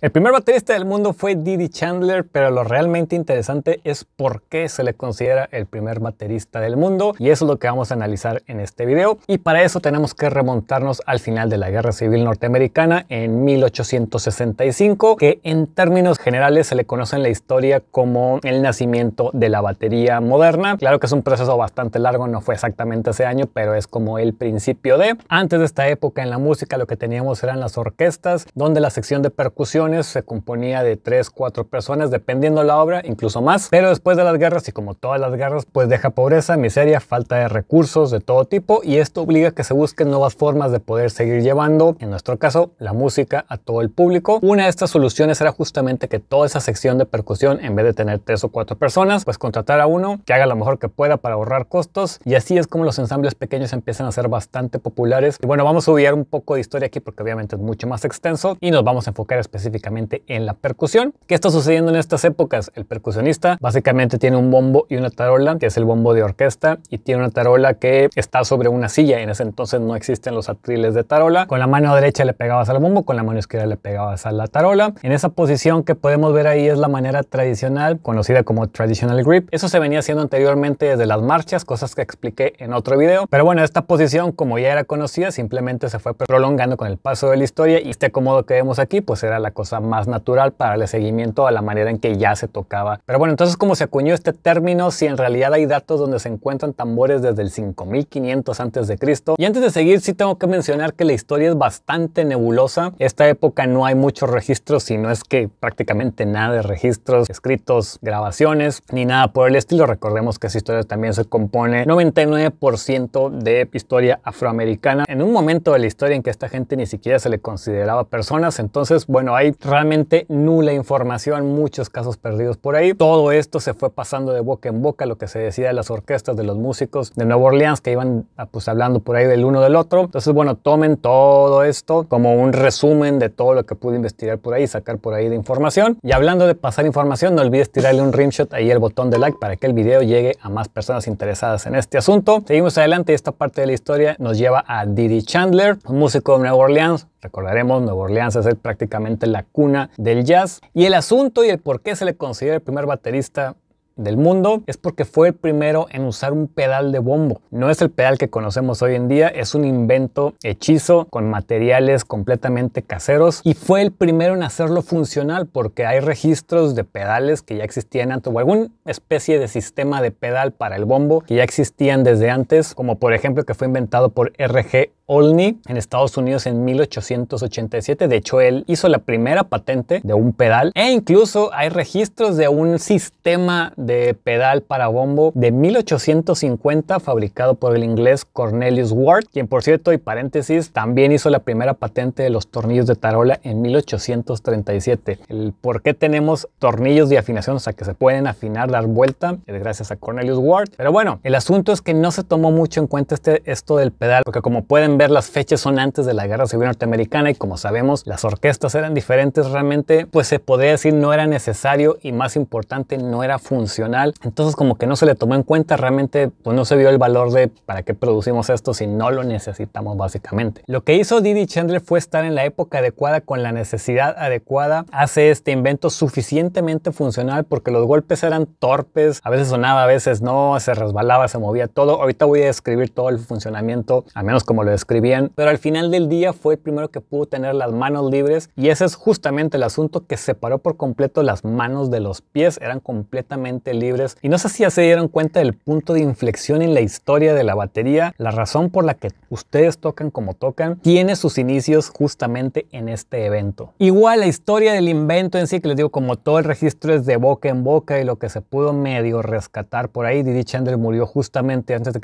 El primer baterista del mundo fue Didi Chandler, pero lo realmente interesante es por qué se le considera el primer baterista del mundo y eso es lo que vamos a analizar en este video y para eso tenemos que remontarnos al final de la Guerra Civil Norteamericana en 1865, que en términos generales se le conoce en la historia como el nacimiento de la batería moderna. Claro que es un proceso bastante largo, no fue exactamente ese año, pero es como el principio de. Antes de esta época en la música lo que teníamos eran las orquestas, donde la sección de percusión se componía de 3, 4 personas, dependiendo la obra, incluso más. Pero después de las guerras, y como todas las guerras, pues deja pobreza, miseria, falta de recursos de todo tipo, y esto obliga a que se busquen nuevas formas de poder seguir llevando, en nuestro caso, la música a todo el público. Una de estas soluciones era justamente que toda esa sección de percusión, en vez de tener 3 o 4 personas, pues contratar a uno que haga lo mejor que pueda para ahorrar costos, y así es como los ensambles pequeños empiezan a ser bastante populares. Y bueno, vamos a obviar un poco de historia aquí porque obviamente es mucho más extenso y nos vamos a enfocar específicamente en la percusión. ¿Qué está sucediendo en estas épocas? El percusionista básicamente tiene un bombo y una tarola, que es el bombo de orquesta, y tiene una tarola que está sobre una silla. En ese entonces no existen los atriles de tarola. Con la mano derecha le pegabas al bombo, con la mano izquierda le pegabas a la tarola. En esa posición que podemos ver ahí es la manera tradicional, conocida como traditional grip. Eso se venía haciendo anteriormente desde las marchas, cosas que expliqué en otro video. Pero bueno, esta posición, como ya era conocida, simplemente se fue prolongando con el paso de la historia y este acomodo que vemos aquí, pues era la cosa más natural para el seguimiento a la manera en que ya se tocaba. Pero bueno, entonces ¿cómo se acuñó este término, si en realidad hay datos donde se encuentran tambores desde el 5500 a.C. Y antes de seguir, sí tengo que mencionar que la historia es bastante nebulosa. Esta época no hay muchos registros, no es que prácticamente nada de registros, escritos, grabaciones, ni nada por el estilo. Recordemos que esa historia también se compone 99% de historia afroamericana en un momento de la historia en que esta gente ni siquiera se le consideraba personas. Entonces, bueno, hay realmente nula información, muchos casos perdidos por ahí. Todo esto se fue pasando de boca en boca, lo que se decía de las orquestas, de los músicos de Nueva Orleans que iban ah, pues hablando por ahí del uno del otro. Entonces, bueno, tomen todo esto como un resumen de todo lo que pude investigar por ahí, sacar por ahí de información. Y hablando de pasar información, no olvides tirarle un rimshot ahí el botón de like para que el video llegue a más personas interesadas en este asunto. Seguimos adelante y esta parte de la historia nos lleva a Didi Chandler, un músico de Nueva Orleans Recordaremos, Nueva Orleans es prácticamente la cuna del jazz y el asunto y el por qué se le considera el primer baterista del mundo es porque fue el primero en usar un pedal de bombo. No es el pedal que conocemos hoy en día, es un invento hechizo con materiales completamente caseros y fue el primero en hacerlo funcional porque hay registros de pedales que ya existían antes o alguna especie de sistema de pedal para el bombo que ya existían desde antes, como por ejemplo que fue inventado por RG Olney en Estados Unidos en 1887. De hecho, él hizo la primera patente de un pedal e incluso hay registros de un sistema de pedal para bombo de 1850 fabricado por el inglés Cornelius Ward, quien por cierto, y paréntesis, también hizo la primera patente de los tornillos de tarola en 1837. El por qué tenemos tornillos de afinación, o sea, que se pueden afinar, dar vuelta, es gracias a Cornelius Ward. Pero bueno, el asunto es que no se tomó mucho en cuenta este, esto del pedal, porque como pueden ver, las fechas son antes de la Guerra Civil Norteamericana y como sabemos, las orquestas eran diferentes realmente, pues se podría decir no era necesario y más importante, no era funcional. Entonces como que no se le tomó en cuenta, realmente pues no se vio el valor de para qué producimos esto si no lo necesitamos básicamente. Lo que hizo Didi Chandler fue estar en la época adecuada con la necesidad adecuada, hace este invento suficientemente funcional porque los golpes eran torpes, a veces sonaba, a veces no, se resbalaba, se movía todo. Ahorita voy a describir todo el funcionamiento, al menos como lo escribían, pero al final del día fue el primero que pudo tener las manos libres y ese es justamente el asunto que separó por completo las manos de los pies, eran completamente libres y no sé si ya se dieron cuenta del punto de inflexión en la historia de la batería, la razón por la que ustedes tocan como tocan, tiene sus inicios justamente en este evento. Igual la historia del invento en sí, que les digo, como todo el registro es de boca en boca y lo que se pudo medio rescatar por ahí, Didi Chandler murió justamente antes de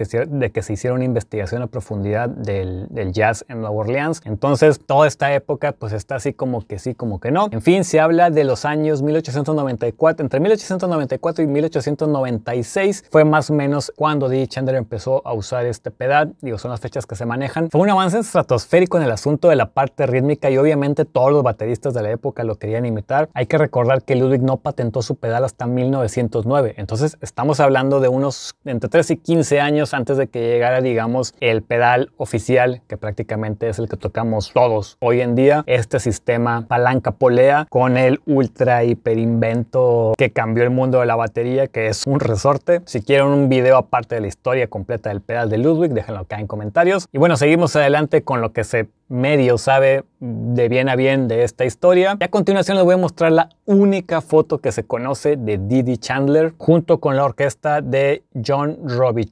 que se hiciera una investigación a profundidad del del, jazz en Nueva Orleans. Entonces, toda esta época pues está así como que sí, como que no. En fin, se habla de los años 1894, entre 1894 y 1896 fue más o menos cuando Dee Chandler empezó a usar este pedal, digo, son las fechas que se manejan. Fue un avance estratosférico en el asunto de la parte rítmica y obviamente todos los bateristas de la época lo querían imitar. Hay que recordar que Ludwig no patentó su pedal hasta 1909, entonces estamos hablando de unos entre 3 y 15 años antes de que llegara, digamos, el pedal oficial que prácticamente es el que tocamos todos hoy en día, este sistema palanca polea con el ultra hiper invento que cambió el mundo de la batería, que es un resorte. Si quieren un video aparte de la historia completa del pedal de Ludwig, déjenlo acá en comentarios. Y bueno, seguimos adelante con lo que se medio sabe de bien a bien de esta historia. Y a continuación les voy a mostrar la única foto que se conoce de Didi Chandler junto con la orquesta de John Robbie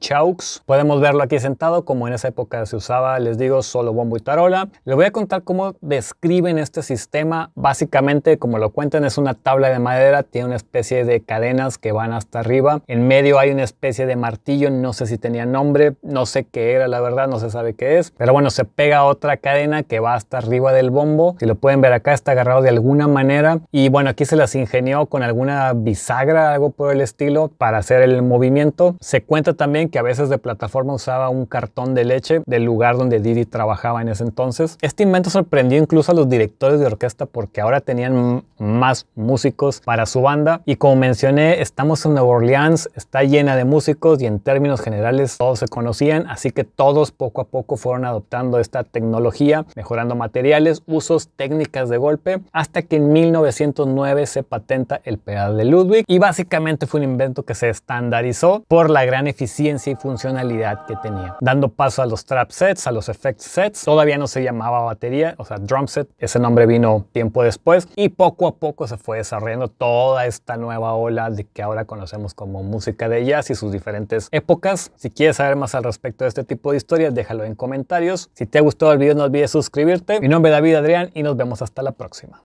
Podemos verlo aquí sentado como en esa época se usaba, les digo, solo bombo y tarola. Les voy a contar cómo describen este sistema. Básicamente, como lo cuentan, es una tabla de madera, tiene una especie de cadenas que van hasta arriba. En medio hay una especie de martillo, no sé si tenía nombre, no sé qué era la verdad, no se sabe qué es. Pero bueno, se pega otra cadena que va hasta arriba del bombo. Si lo pueden ver acá, está agarrado de alguna manera. Y bueno, aquí se las ingenió con alguna bisagra, algo por el estilo, para hacer el movimiento. Se cuenta también que a veces de plataforma usaba un cartón de leche del lugar donde Didi trabajaba en ese entonces. Este invento sorprendió incluso a los directores de orquesta porque ahora tenían más músicos para su banda. Y como mencioné, estamos en Nueva Orleans, está llena de músicos y en términos generales todos se conocían, así que todos poco a poco fueron adoptando esta tecnología mejorando materiales, usos, técnicas de golpe, hasta que en 1909 se patenta el pedal de Ludwig y básicamente fue un invento que se estandarizó por la gran eficiencia y funcionalidad que tenía, dando paso a los trap sets, a los effect sets, todavía no se llamaba batería, o sea, drum set, ese nombre vino tiempo después y poco a poco se fue desarrollando toda esta nueva ola de que ahora conocemos como música de jazz y sus diferentes épocas. Si quieres saber más al respecto de este tipo de historias, déjalo en comentarios. Si te ha gustado el video, no olvides suscribirte. Mi nombre es David Adrián y nos vemos hasta la próxima.